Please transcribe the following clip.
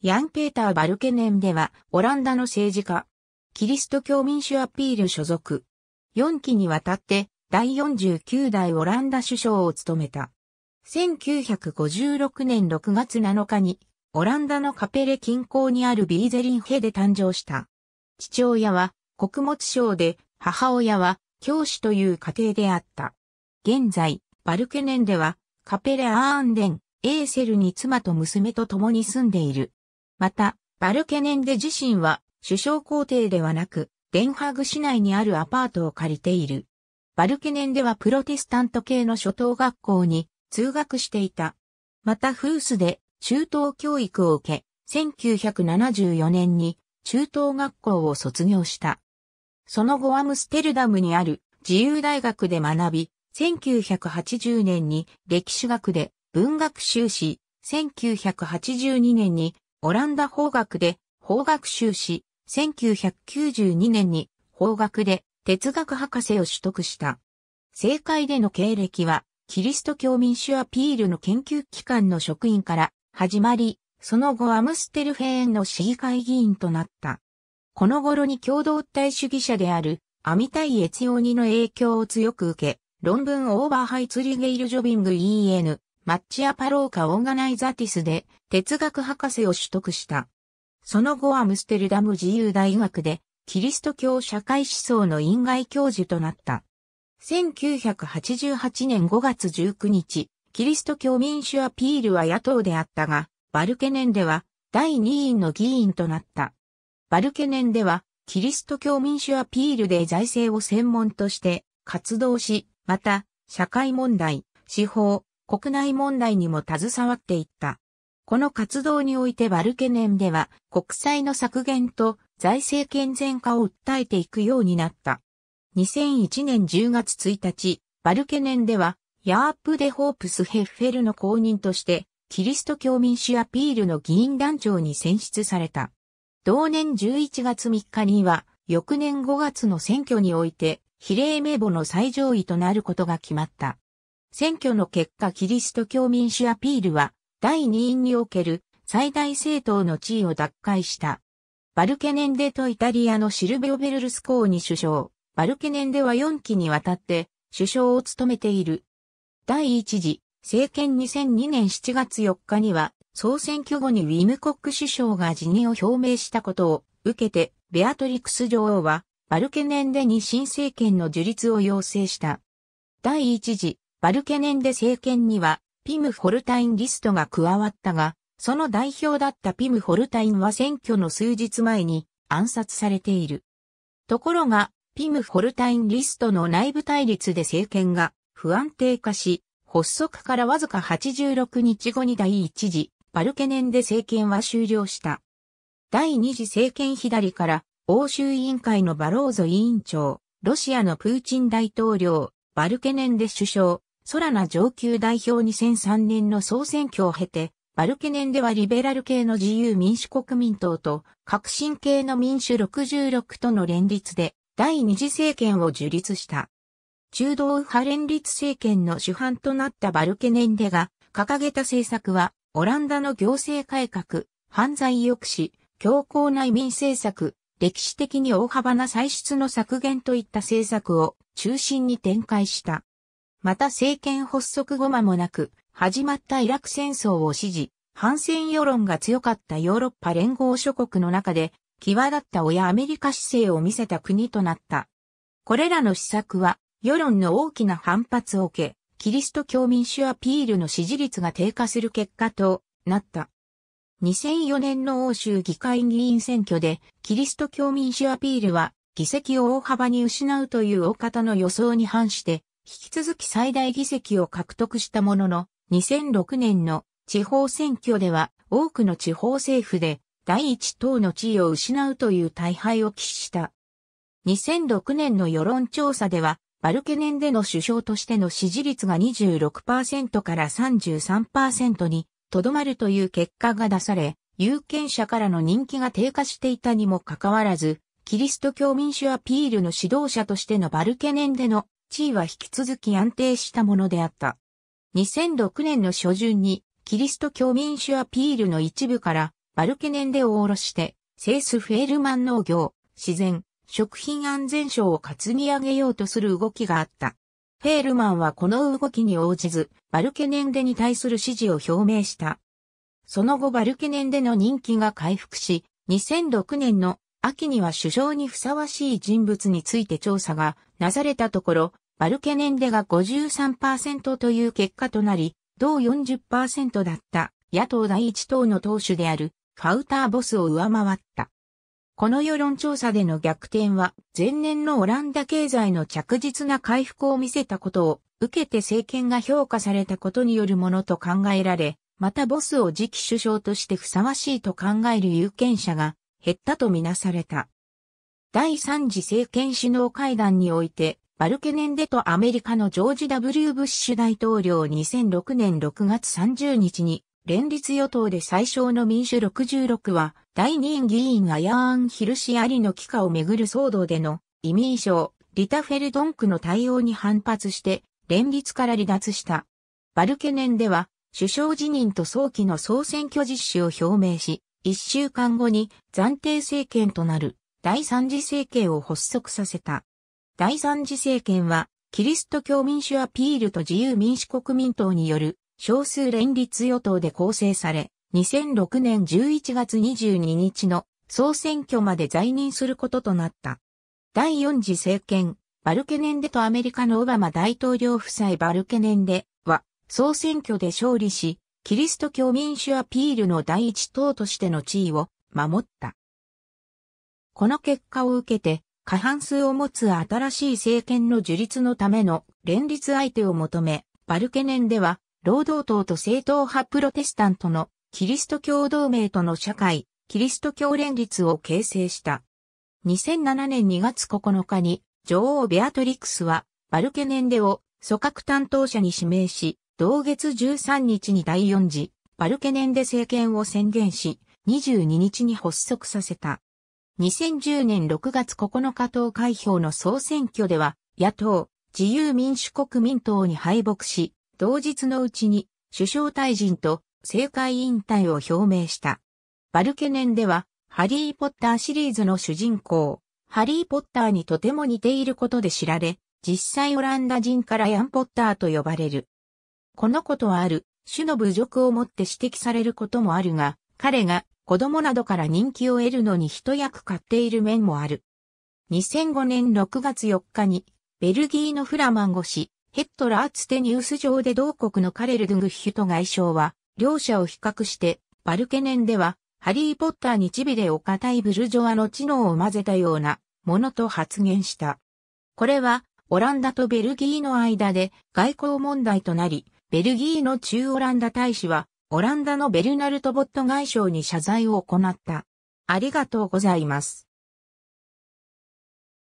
ヤン・ペーター・バルケネンでは、オランダの政治家、キリスト教民主アピール所属、4期にわたって、第49代オランダ首相を務めた。1956年6月7日に、オランダのカペレ近郊にあるビーゼリンヘで誕生した。父親は穀物商で、母親は教師という家庭であった。現在、バルケネンでは、カペレ・アーンデン、エーセルに妻と娘と共に住んでいる。また、バルケネンで自身は首相皇帝ではなく、デンハーグ市内にあるアパートを借りている。バルケネンではプロテスタント系の初等学校に通学していた。またフースで中等教育を受け、1974年に中等学校を卒業した。その後アムステルダムにある自由大学で学び、1980年に歴史学で文学修士、1982年にオランダ法学で法学修士、1992年に法学で哲学博士を取得した。政界での経歴は、キリスト教民主アピールの研究機関の職員から始まり、その後アムステルフェーンの市議会議員となった。この頃に共同体主義者であるアミタイエツヨニの影響を強く受け、論文オーバーハイツリゲイルジョビング EN マッチアパローカ・オーガナイザティスで哲学博士を取得した。その後アムステルダム自由大学でキリスト教社会思想の院外教授となった。1988年5月19日、キリスト教民主アピールは野党であったが、バルケネンでは第2院の議員となった。バルケネンでは、キリスト教民主アピールで財政を専門として活動し、また、社会問題、司法、国内問題にも携わっていった。この活動においてバルケネンでは国債の削減と財政健全化を訴えていくようになった。2001年10月1日、バルケネンではヤープ・デ・ホープス・ヘッフェルの公認として、キリスト教民主アピールの議員団長に選出された。同年11月3日には、翌年5月の選挙において、比例名簿の最上位となることが決まった。選挙の結果キリスト教民主アピールは第2院における最大政党の地位を奪回した。バルケネンデとイタリアのシルベオ・ベルルスコーニ首相。バルケネンデは4期にわたって首相を務めている。第一次政権2002年7月4日には総選挙後にウィムコック首相が辞任を表明したことを受けてベアトリクス女王はバルケネンデに新政権の樹立を要請した。第一次バルケネンデ政権には、ピム・ホルタイン・リストが加わったが、その代表だったピム・ホルタインは選挙の数日前に暗殺されている。ところが、ピム・ホルタイン・リストの内部対立で政権が不安定化し、発足からわずか86日後に第一次、バルケネンデ政権は終了した。第二次政権左から欧州委員会のバローゾ委員長、ロシアのプーチン大統領、バルケネンデ首相、ソラナ上級代表2003年の総選挙を経て、バルケネンではリベラル系の自由民主国民党と革新系の民主66との連立で第二次政権を樹立した。中道右派連立政権の主犯となったバルケネンデが掲げた政策はオランダの行政改革、犯罪抑止、強硬な移民政策、歴史的に大幅な歳出の削減といった政策を中心に展開した。また政権発足後間もなく、始まったイラク戦争を支持、反戦世論が強かったヨーロッパ連合諸国の中で、際立った親アメリカ姿勢を見せた国となった。これらの施策は、世論の大きな反発を受け、キリスト教民主アピールの支持率が低下する結果となった。2004年の欧州議会議員選挙で、キリスト教民主アピールは、議席を大幅に失うという大方の予想に反して、引き続き最大議席を獲得したものの、2006年の地方選挙では多くの地方政府で第一党の地位を失うという大敗を喫した。2006年の世論調査では、バルケネンでの首相としての支持率が26%から33%にとどまるという結果が出され、有権者からの人気が低下していたにもかかわらず、キリスト教民主アピールの指導者としてのバルケネンでの地位は引き続き安定したものであった。2006年の初旬に、キリスト教民主アピールの一部から、バルケネンでを下ろして、セースフェールマン農業、自然、食品安全省を担ぎ上げようとする動きがあった。フェールマンはこの動きに応じず、バルケネンデに対する支持を表明した。その後バルケネンデの人気が回復し、2006年の秋には首相にふさわしい人物について調査がなされたところ、バルケネンデが53%という結果となり、同40%だった野党第一党の党首であるファウターボスを上回った。この世論調査での逆転は前年のオランダ経済の着実な回復を見せたことを受けて政権が評価されたことによるものと考えられ、またボスを次期首相としてふさわしいと考える有権者が減ったとみなされた。第三次政権首脳会談において、バルケネンデとアメリカのジョージ・ W・ ブッシュ大統領2006年6月30日に、連立与党で最小の民主66は、第2位議員アヤーン・ヒルシアリの帰化をめぐる騒動での移民省、リタフェルドンクの対応に反発して、連立から離脱した。バルケネンでは、首相辞任と早期の総選挙実施を表明し、1週間後に暫定政権となる。第三次政権を発足させた。第三次政権は、キリスト教民主アピールと自由民主国民党による少数連立与党で構成され、2006年11月22日の総選挙まで在任することとなった。第4次政権、バルケネンデとアメリカのオバマ大統領夫妻バルケネンデは、総選挙で勝利し、キリスト教民主アピールの第一党としての地位を守った。この結果を受けて、過半数を持つ新しい政権の樹立のための連立相手を求め、バルケネンでは、労働党と正統派プロテスタントのキリスト教同盟との社会、キリスト教連立を形成した。2007年2月9日に、女王ベアトリクスは、バルケネンデを組閣担当者に指名し、同月13日に第4次、バルケネンデ政権を宣言し、22日に発足させた。2010年6月9日投開票の総選挙では、野党、自由民主国民党に敗北し、同日のうちに首相退陣と政界引退を表明した。バルケネンでは、ハリー・ポッターシリーズの主人公、ハリー・ポッターにとても似ていることで知られ、実際オランダ人からヤン・ポッターと呼ばれる。このことはある、種の侮辱をもって指摘されることもあるが、彼が子供などから人気を得るのに一役買っている面もある。2005年6月4日に、ベルギーのフラマンゴ氏、ヘットラーツテニウス上で同国のカレル・ドゥングヒュト外相は、両者を比較して、バルケネンでは、ハリー・ポッターにチビレを固いブルジョアの知能を混ぜたようなものと発言した。これは、オランダとベルギーの間で外交問題となり、ベルギーの中オランダ大使はオランダのベルナルト・ボット外相に謝罪を行った。ありがとうございます。